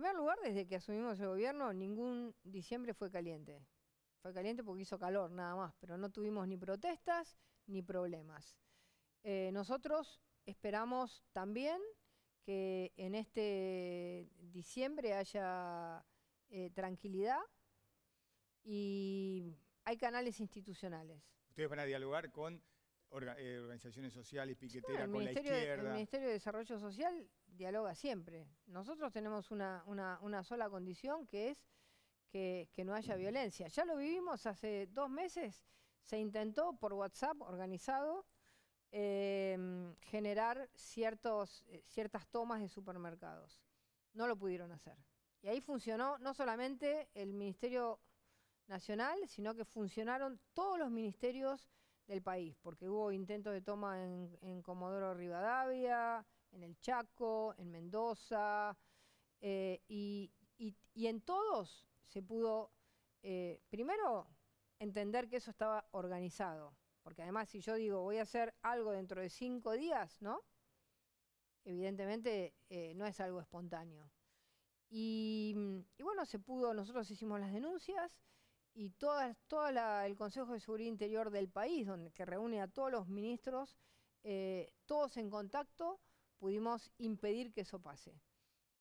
primer lugar, desde que asumimos el gobierno, ningún diciembre fue caliente. Fue caliente porque hizo calor, nada más, pero no tuvimos ni protestas ni problemas. Eh, nosotros esperamos también que en este diciembre haya eh, tranquilidad y hay canales institucionales. Ustedes van a dialogar con eh, organizaciones sociales, piquetera con la izquierda. el Ministerio de Desarrollo Social dialoga siempre. Nosotros tenemos una, sola condición que es que, no haya violencia. Ya lo vivimos hace dos meses, se intentó por WhatsApp organizado em, generar ciertos, eh, ciertas tomas de supermercados. No lo pudieron hacer. Y ahí funcionó no solamente el Ministerio Nacional, sino que funcionaron todos los ministerios del país, porque hubo intentos de toma en, Comodoro Rivadavia, en el Chaco, en Mendoza, eh, y, en todos se pudo, eh, primero, entender que eso estaba organizado, porque además si yo digo voy a hacer algo dentro de cinco días, ¿no? Evidentemente eh, no es algo espontáneo. Y, y bueno, se pudo, nosotros hicimos las denuncias, y todo toda el Consejo de Seguridad Interior del país, donde, que reúne a todos los ministros, eh, todos en contacto, pudimos impedir que eso pase.